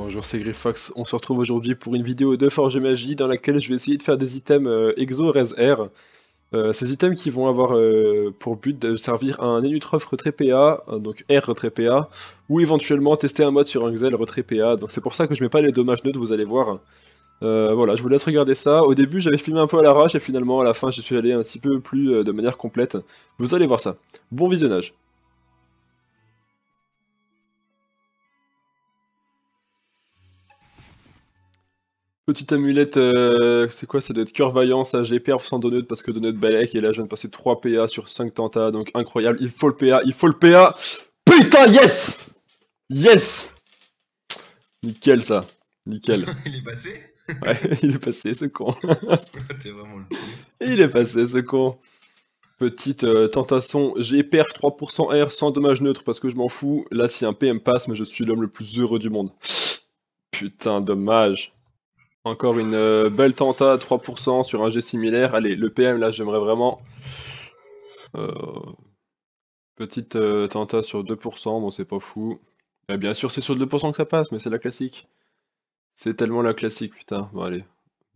Bonjour, c'est Grifox. On se retrouve aujourd'hui pour une vidéo de Forge Magie dans laquelle je vais essayer de faire des items euh, Exo Res Air. Euh, ces items qui vont avoir euh, pour but de servir à un Enutrof retrait PA, hein, donc R retrait PA, ou éventuellement tester un mode sur un Xel retrait PA. Donc c'est pour ça que je mets pas les dommages neutres, vous allez voir. voilà, je vous laisse regarder ça. Au début, j'avais filmé un peu à l'arrache et finalement, à la fin, j'y suis allé un petit peu plus de manière complète. Vous allez voir ça. Bon visionnage. Petite amulette, euh, c'est quoi Ça doit être Cœur ça, à perf sans Donut parce que Donut Balek et là je viens de passer 3 PA sur 5 tentats, donc incroyable. Il faut le PA, il faut le PA Putain, yes Yes Nickel ça, nickel. il est passé Ouais, il est passé ce con. Il est passé ce con. Petite euh, tentation, j'ai perf 3% R sans dommage neutre parce que je m'en fous. Là, si un PM passe, mais je suis l'homme le plus heureux du monde. Putain, dommage. Encore une euh, belle tenta à 3% sur un jet similaire. Allez, le PM, là, j'aimerais vraiment. Euh, petite euh, tenta sur 2%, bon, c'est pas fou. Eh bien sûr, c'est sur 2% que ça passe, mais c'est la classique. C'est tellement la classique, putain. Bon, allez,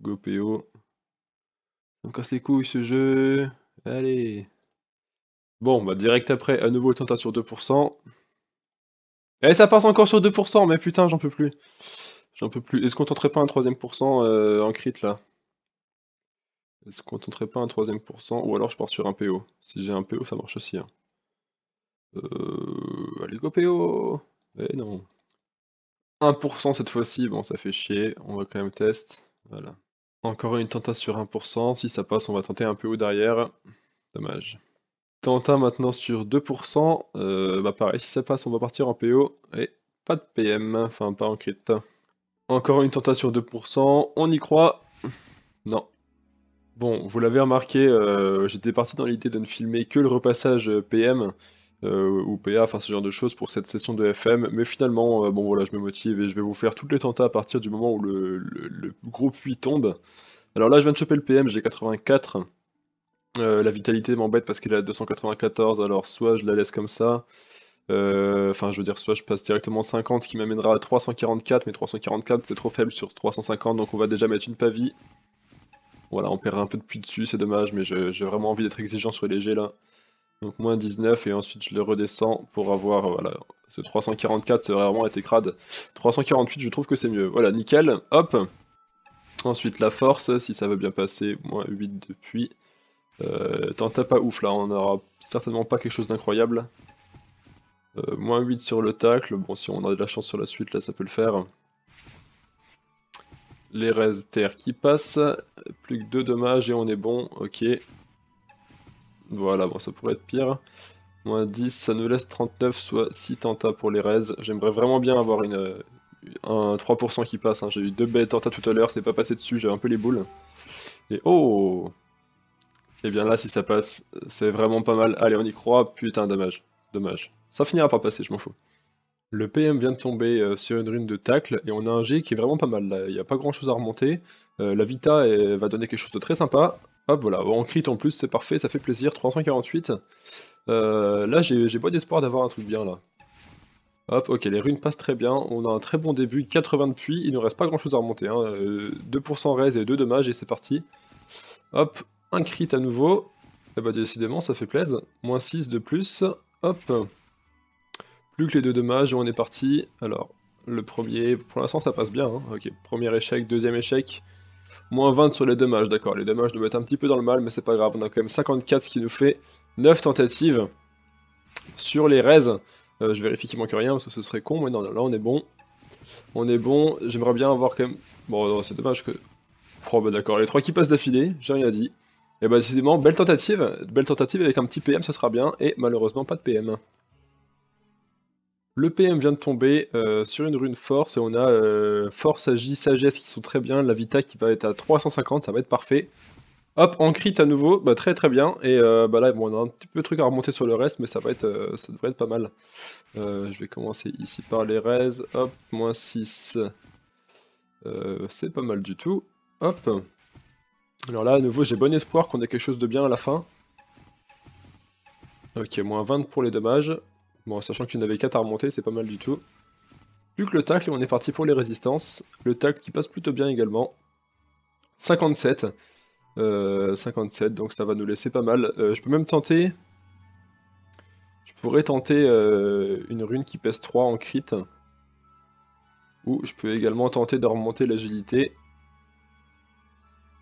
go PO. On casse les couilles ce jeu. Allez. Bon, bah, direct après, à nouveau tenta sur 2%. Et eh, ça passe encore sur 2%, mais putain, j'en peux plus. J'en peux plus. Est-ce qu'on tenterait pas un troisième pour euh, en crit là Est-ce qu'on tenterait pas un troisième pourcent Ou alors je pars sur un PO. Si j'ai un PO, ça marche aussi. Hein. Euh, allez, go PO Eh non. 1% cette fois-ci, bon ça fait chier, on va quand même test. Voilà. Encore une tenta sur 1%, si ça passe on va tenter un PO derrière. Dommage. Tenta maintenant sur 2%, euh, bah pareil, si ça passe on va partir en PO. Et pas de PM, enfin pas en crit. Encore une tentation 2%, on y croit. Non. Bon, vous l'avez remarqué, euh, j'étais parti dans l'idée de ne filmer que le repassage euh, PM euh, ou PA, enfin ce genre de choses pour cette session de FM, mais finalement, bon voilà, je me motive et je vais vous faire toutes les tentas à partir du moment où le, gros puits tombe. Alors là, je viens de choper le PM, j'ai 84. la vitalité m'embête parce qu'il est à 294, alors soit je la laisse comme ça, euh, enfin, je veux dire, soit je passe directement 50, ce qui m'amènera à 344, mais 344 c'est trop faible sur 350, donc on va déjà mettre une pavie. Voilà, on perd un peu de puits dessus, c'est dommage, mais j'ai vraiment envie d'être exigeant sur les légers là. Donc moins 19 et ensuite je le redescends pour avoir, voilà, ce 344, c'est vraiment été crade. 348, je trouve que c'est mieux. Voilà, nickel, hop Ensuite la force, si ça veut bien passer, moins 8 depuis. Euh, T'en t'as pas ouf là, on aura certainement pas quelque chose d'incroyable. Euh, moins 8 sur le tacle, bon si on a de la chance sur la suite là ça peut le faire. Les raises terre qui passent, plus que 2 dommages et on est bon, ok. Voilà, bon ça pourrait être pire. Moins 10, ça nous laisse 39, soit 6 tentas pour les raises. J'aimerais vraiment bien avoir une, euh, un 3% qui passe, hein. j'ai eu 2 belles tentas tout à l'heure, c'est pas passé dessus, j'ai un peu les boules. Et oh Et eh bien là si ça passe, c'est vraiment pas mal. Allez on y croit, putain dommage. Dommage. Ça finira par passer, je m'en fous. Le PM vient de tomber euh, sur une rune de tacle, et on a un G qui est vraiment pas mal, il n'y a pas grand chose à remonter. Euh, la Vita va donner quelque chose de très sympa. Hop, voilà, en oh, crit en plus, c'est parfait, ça fait plaisir, 348. Euh, là, j'ai pas d'espoir d'avoir un truc bien, là. Hop, ok, les runes passent très bien, on a un très bon début, 80 de puits, il ne reste pas grand chose à remonter. 2% hein. raise et 2 dommages, et c'est parti. Hop, un crit à nouveau. Et eh bah ben, décidément, ça fait plaisir. Moins 6 de plus, Hop. Plus que les deux dommages, on est parti. Alors, le premier, pour l'instant ça passe bien. Hein. Ok, premier échec, deuxième échec. Moins 20 sur les dommages, d'accord. Les dommages doivent être un petit peu dans le mal, mais c'est pas grave. On a quand même 54, ce qui nous fait 9 tentatives sur les raises. Euh, je vérifie qu'il manque rien, parce que ce serait con. Mais non, non là on est bon. On est bon. J'aimerais bien avoir quand même... Bon, c'est dommage que... Oh bah d'accord, les trois qui passent d'affilée, j'ai rien dit. Et eh bah ben, décidément, belle tentative, belle tentative avec un petit PM, ce sera bien, et malheureusement pas de PM. Le PM vient de tomber euh, sur une rune force, et on a euh, force, agi, sagesse qui sont très bien, la vita qui va être à 350, ça va être parfait. Hop, en crit à nouveau, bah, très très bien, et euh, bah là on a un petit peu de trucs à remonter sur le reste, mais ça va être, ça devrait être pas mal. je vais commencer ici par les res, hop, moins 6, c'est pas mal du tout, hop. Alors là, à nouveau, j'ai bon espoir qu'on ait quelque chose de bien à la fin. Ok, moins 20 pour les dommages. Bon, sachant qu'il y en avait 4 à remonter, c'est pas mal du tout. Plus que le tacle, on est parti pour les résistances. Le tacle qui passe plutôt bien également. 57. Euh, 57, donc ça va nous laisser pas mal. Euh, je peux même tenter... Je pourrais tenter euh, une rune qui pèse 3 en crit. Ou je peux également tenter de remonter l'agilité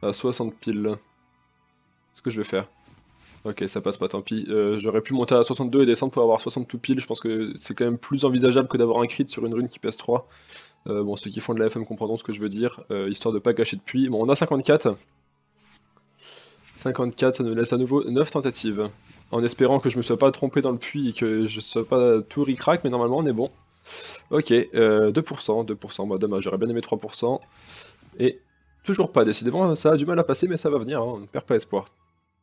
à 60 piles. Ce que je vais faire. Ok, ça passe pas, tant pis. Euh, j'aurais pu monter à 62 et descendre pour avoir 62 piles. Je pense que c'est quand même plus envisageable que d'avoir un crit sur une rune qui pèse 3. Euh, bon, ceux qui font de la FM comprendront ce que je veux dire, euh, histoire de pas gâcher de puits. Bon, on a 54. 54, ça nous laisse à nouveau 9 tentatives. En espérant que je me sois pas trompé dans le puits et que je sois pas tout ricrac, mais normalement on est bon. Ok, 2%, 2%, bah dommage, j'aurais bien aimé 3%. Et Toujours pas, décidément, ça a du mal à passer, mais ça va venir, hein, on ne perd pas espoir.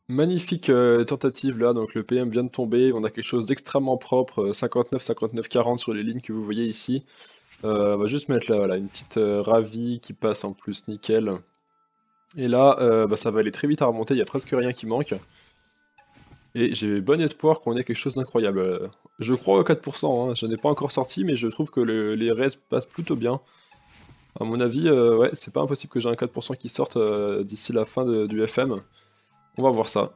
Magnifique euh, tentative là, donc le PM vient de tomber, on a quelque chose d'extrêmement propre, 59, 59, 40 sur les lignes que vous voyez ici. Euh, on va juste mettre là, voilà, une petite ravi euh, ravie qui passe en plus, nickel. Et là, bah, ça va aller très vite à remonter, il n'y a presque rien qui manque. Et j'ai bon espoir qu'on ait quelque chose d'incroyable. Je crois au 4%, hein, je n'ai pas encore sorti, mais je trouve que les restes passent plutôt bien. À mon avis, euh, ouais, c'est pas impossible que j'ai un 4% qui sorte euh, d'ici la fin du FM. On va voir ça.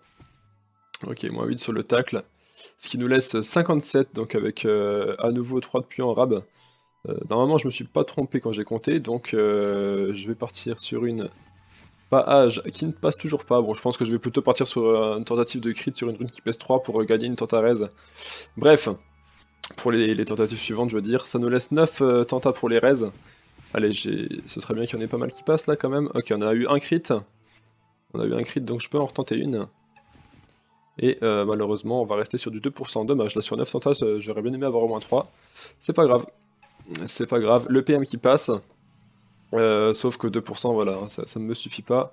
Ok, moins 8 sur le tacle. Ce qui nous laisse 57, donc avec euh, à nouveau 3 de puits en rab. normalement, je me suis pas trompé quand j'ai compté, donc je vais partir sur une âge qui ne passe toujours pas. Bon, je pense que je vais plutôt partir sur une tentative de crit sur une rune qui pèse 3 pour gagner une tentarèse. Bref, pour les, tentatives suivantes, je veux dire, ça nous laisse 9 tentas pour les raises. Allez, ce serait bien qu'il y en ait pas mal qui passent là quand même. Ok, on a eu un crit. On a eu un crit, donc je peux en retenter une. Et euh, malheureusement, on va rester sur du 2%. Dommage, là sur 9 tentages, euh, j'aurais bien aimé avoir au moins 3. C'est pas grave. C'est pas grave. Le PM qui passe. Euh, sauf que 2%, voilà, hein, ça, ne me suffit pas.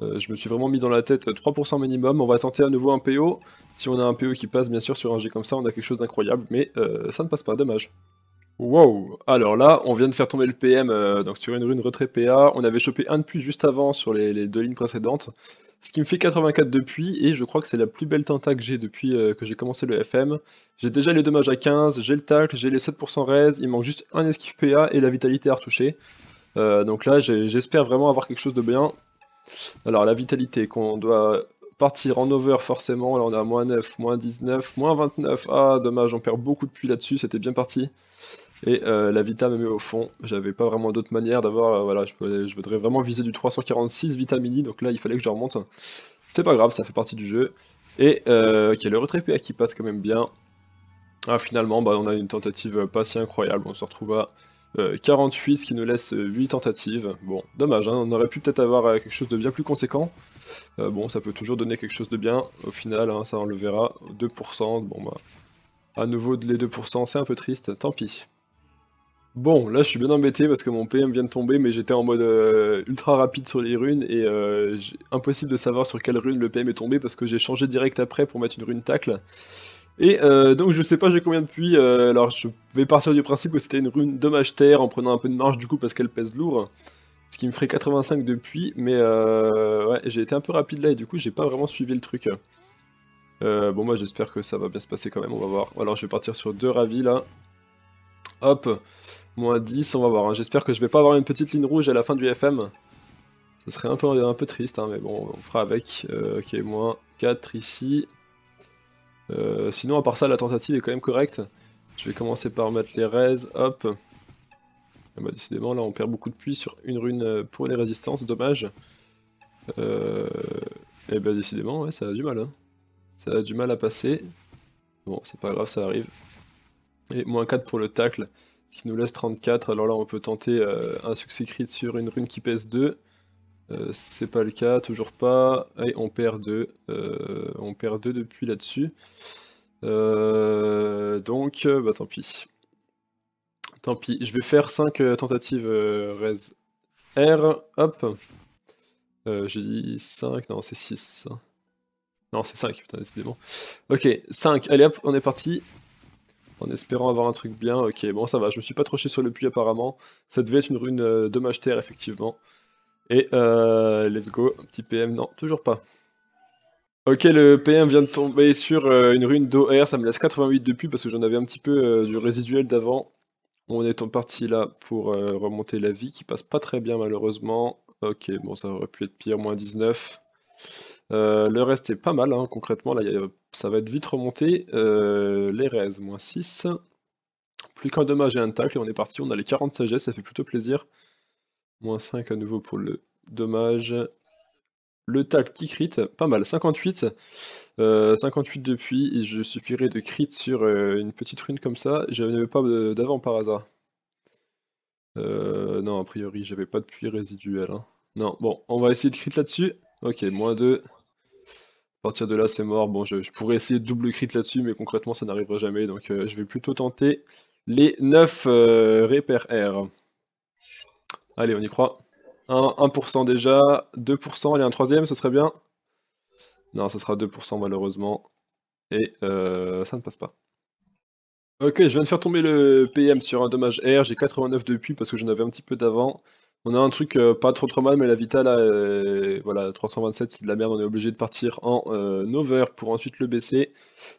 je me suis vraiment mis dans la tête 3% minimum. On va tenter à nouveau un PO. Si on a un PO qui passe, bien sûr, sur un G comme ça, on a quelque chose d'incroyable. Mais ça ne passe pas, dommage. Wow! Alors là, on vient de faire tomber le PM, euh, donc sur une rune retrait PA. On avait chopé un de puits juste avant sur les, deux lignes précédentes. Ce qui me fait 84 depuis, et je crois que c'est la plus belle tenta que j'ai depuis euh, que j'ai commencé le FM. J'ai déjà les dommages à 15, j'ai le tacle, j'ai les 7% raise, il manque juste un esquive PA et la vitalité à retoucher. Euh, donc là, j'espère vraiment avoir quelque chose de bien. Alors la vitalité qu'on doit partir en over forcément, là on a moins 9, moins 19, moins 29, ah dommage, on perd beaucoup de puits là-dessus, c'était bien parti. Et euh, la Vita m'a mis au fond. J'avais pas vraiment d'autre manière d'avoir. Euh, voilà, je, voudrais vraiment viser du 346 Vita Mini, donc là il fallait que je remonte. C'est pas grave, ça fait partie du jeu. Et qui ok, le retrait PA qui passe quand même bien. Ah, finalement, bah, on a une tentative pas si incroyable. On se retrouve à 48, euh, ce qui nous laisse 8 tentatives. Bon, dommage, hein. on aurait pu peut-être avoir quelque chose de bien plus conséquent. bon, ça peut toujours donner quelque chose de bien. Au final, hein, ça on le verra. 2%, bon bah. À nouveau, les 2%, c'est un peu triste, tant pis. Bon, là je suis bien embêté parce que mon PM vient de tomber, mais j'étais en mode euh, ultra rapide sur les runes et euh, impossible de savoir sur quelle rune le PM est tombé parce que j'ai changé direct après pour mettre une rune tacle. Et euh, donc je sais pas j'ai combien de puits, alors je vais partir du principe que c'était une rune dommage terre en prenant un peu de marge du coup parce qu'elle pèse lourd, ce qui me ferait 85 de puits, mais ouais, j'ai été un peu rapide là et du coup j'ai pas vraiment suivi le truc. bon moi j'espère que ça va bien se passer quand même, on va voir. Alors je vais partir sur deux ravis là. Hop, moins 10, on va voir. Hein. J'espère que je vais pas avoir une petite ligne rouge à la fin du FM. Ce serait un peu, un peu triste, hein, mais bon, on fera avec. Euh, ok, moins 4 ici. Euh, sinon, à part ça, la tentative est quand même correcte. Je vais commencer par mettre les raises, hop. Et ah bah, décidément, là, on perd beaucoup de puits sur une rune euh, pour les résistances, dommage. Et eh bah, décidément, ça a du mal. Hein. Ça a du mal à passer. Bon, c'est pas grave, ça arrive et moins 4 pour le tacle, ce qui nous laisse 34. Alors là, on peut tenter euh, un succès crit sur une rune qui pèse 2. Euh, c'est pas le cas, toujours pas. allez on perd 2. Euh, on perd 2 depuis là-dessus. donc, bah tant pis. Tant pis, je vais faire 5 tentatives res R. Hop. J'ai dit 5, non c'est 6. Non c'est 5, putain décidément. Ok, 5, allez hop, on est parti en espérant avoir un truc bien. Ok, bon, ça va, je me suis pas troché sur le puits apparemment. Ça devait être une rune euh, dommage terre, effectivement. Et euh, let's go, un petit PM, non, toujours pas. Ok, le PM vient de tomber sur euh, une rune d'OR, ça me laisse 88 de puits parce que j'en avais un petit peu euh, du résiduel d'avant. On est en partie là pour remonter la vie qui passe pas très bien malheureusement. Ok, bon, ça aurait pu être pire, moins 19. Euh, le reste est pas mal, hein, concrètement, là, ça va être vite remonté. Euh, les res moins 6. Plus qu'un dommage et un tacle, et on est parti, on a les 40 sagesse, ça fait plutôt plaisir. Moins 5 à nouveau pour le dommage. Le tacle qui crit, pas mal, 58. Euh, 58 depuis, et je suffirais de crit sur euh, une petite rune comme ça. Je n'avais pas d'avant par hasard. non, a priori, j'avais pas de puits résiduel. Hein. Non, bon, on va essayer de crit là-dessus. Ok, moins 2 de là, c'est mort. Bon, je, pourrais essayer double crit là-dessus, mais concrètement, ça n'arrivera jamais. Donc, euh, je vais plutôt tenter les 9 repères R. Allez, on y croit. 1, 1% déjà, 2%, allez, un troisième, ce serait bien. Non, ce sera 2% malheureusement. Et euh, ça ne passe pas. Ok, je viens de faire tomber le PM sur un dommage R, j'ai 89 depuis parce que j'en avais un petit peu d'avant. On a un truc euh, pas trop trop mal, mais la Vita là, euh, voilà, 327 c'est de la merde, on est obligé de partir en euh, over pour ensuite le baisser.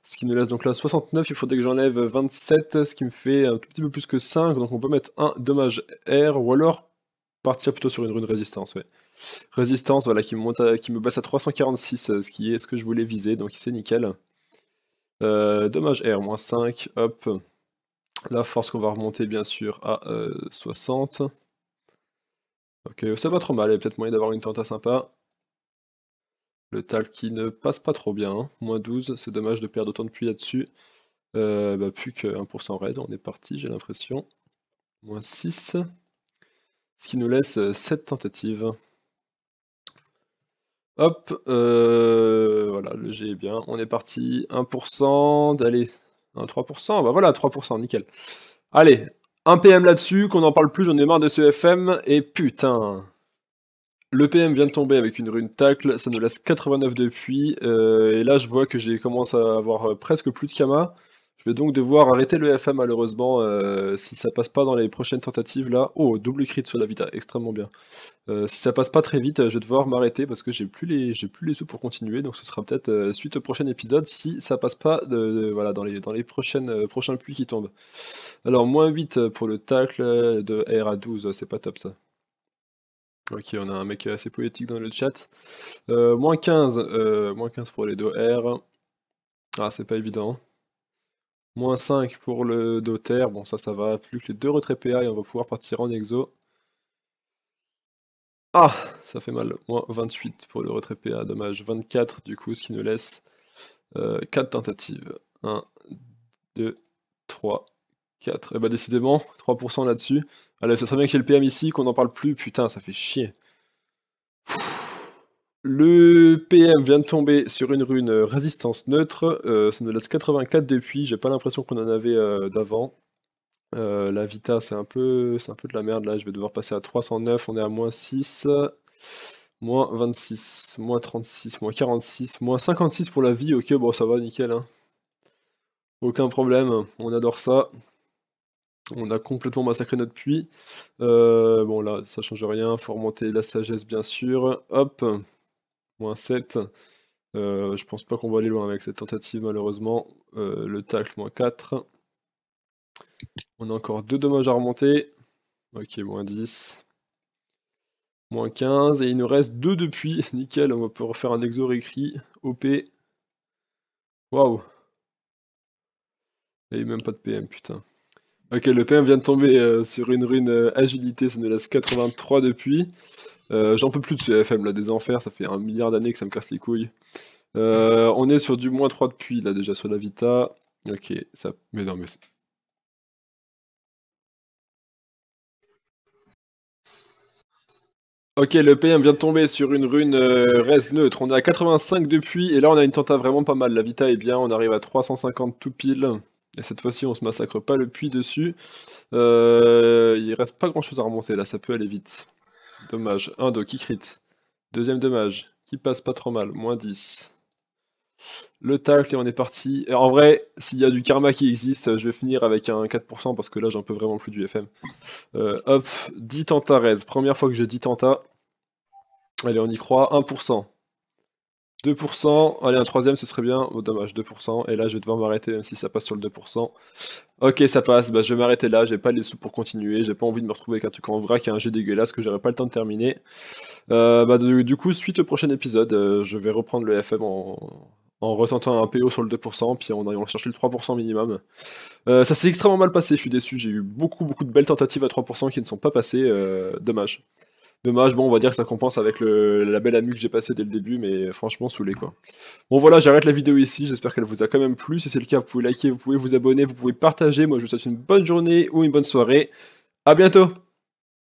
Ce qui nous laisse donc là 69, il faudrait que j'enlève 27, ce qui me fait un tout petit peu plus que 5, donc on peut mettre un dommage R, ou alors partir plutôt sur une rune résistance, Résistance, voilà, qui me, monte qui me baisse à 346, ce qui est ce que je voulais viser, donc c'est nickel. dommage R, moins 5, hop. La force qu'on va remonter bien sûr à 60. Ok, c'est pas trop mal, il y a peut-être moyen d'avoir une tenta sympa. Le tal qui ne passe pas trop bien, hein. moins 12, c'est dommage de perdre autant de puits là-dessus. Euh, bah, plus que 1% raise, on est parti j'ai l'impression. Moins 6, ce qui nous laisse 7 euh, tentatives. Hop, euh, voilà, le G est bien, on est parti, 1%, allez, 3%, bah voilà, 3%, nickel. Allez, un PM là-dessus, qu'on n'en parle plus, j'en ai marre de ce FM, et putain. Le PM vient de tomber avec une rune tacle, ça nous laisse 89 depuis, euh, et là je vois que j'ai commencé à avoir euh, presque plus de Kama. Je vais donc devoir arrêter le FM malheureusement euh, si ça passe pas dans les prochaines tentatives là. Oh, double crit sur la Vita, extrêmement bien. Euh, si ça passe pas très vite, je vais devoir m'arrêter parce que j'ai plus les j'ai plus les sous pour continuer. Donc ce sera peut-être euh, suite au prochain épisode si ça passe pas voilà, dans les dans les prochaines prochains puits qui tombent. Alors moins 8 pour le tacle de R à 12, c'est pas top ça. Ok, on a un mec assez poétique dans le chat. moins 15, moins 15 pour les deux R. Ah, c'est pas évident. Moins 5 pour le dotaire, Bon, ça, ça va. Plus que les deux retraits PA et on va pouvoir partir en exo. Ah Ça fait mal. Moins 28 pour le retrait PA. Dommage. 24 du coup, ce qui nous laisse 4 euh, tentatives. 1, 2, 3, 4. Et bah décidément, 3% là-dessus. Allez, ça serait bien qu'il y ait le PM ici, qu'on n'en parle plus. Putain, ça fait chier. Le PM vient de tomber sur une rune euh, résistance neutre. Euh, ça nous laisse 84 depuis. J'ai pas l'impression qu'on en avait euh, d'avant. la Vita, c'est un, peu, un peu de la merde là. Je vais devoir passer à 309. On est à moins 6, moins 26, moins 36, moins 46, moins 56 pour la vie. Ok, bon, ça va, nickel. Hein. Aucun problème. On adore ça. On a complètement massacré notre puits. bon, là, ça change rien. Faut remonter la sagesse, bien sûr. Hop moins 7. Euh, je pense pas qu'on va aller loin avec cette tentative, malheureusement. Euh, le tacle, moins 4. On a encore 2 dommages à remonter. Ok, moins 10. Moins 15. Et il nous reste 2 depuis. Nickel, on va pouvoir faire un exo réécrit. OP. Waouh. Et même pas de PM, putain. Ok, le PM vient de tomber euh, sur une rune agilité, ça nous laisse 83 depuis. Euh, j'en peux plus de ce FM, là, des enfers, ça fait un milliard d'années que ça me casse les couilles. Euh, on est sur du moins 3 depuis, là, déjà, sur la Vita. Ok, ça... Mais non, mais... Ok, le PM vient de tomber sur une rune euh, reste neutre. On est à 85 depuis, et là on a une tenta vraiment pas mal. La Vita est bien, on arrive à 350 tout pile. Et cette fois-ci, on se massacre pas le puits dessus. il reste pas grand chose à remonter là, ça peut aller vite. Dommage. 1 2 qui crit. Deuxième dommage. Qui passe pas trop mal. Moins 10. Le tacle et on est parti. Euh, en vrai, s'il y a du karma qui existe, je vais finir avec un 4% parce que là j'en peux vraiment plus du FM. Euh, hop, 10 rez. Première fois que j'ai 10 tenta. Allez, on y croit. 1%. 2%, allez, un troisième, ce serait bien. Oh, dommage, 2%. Et là, je vais devoir m'arrêter, même si ça passe sur le 2%. Ok, ça passe. Bah, je vais m'arrêter là. J'ai pas les sous pour continuer. J'ai pas envie de me retrouver avec un truc en vrac et un jeu dégueulasse que j'aurais pas le temps de terminer. Euh, bah, du, coup, suite au prochain épisode, euh, je vais reprendre le FM en, retentant un PO sur le 2%, puis en allant chercher le 3% minimum. Euh, ça s'est extrêmement mal passé, je suis déçu. J'ai eu beaucoup, beaucoup de belles tentatives à 3% qui ne sont pas passées. dommage. Dommage, bon, on va dire que ça compense avec le, la belle amie que j'ai passée dès le début, mais franchement, saoulé quoi. Bon, voilà, j'arrête la vidéo ici. J'espère qu'elle vous a quand même plu. Si c'est le cas, vous pouvez liker, vous pouvez vous abonner, vous pouvez partager. Moi, je vous souhaite une bonne journée ou une bonne soirée. À bientôt!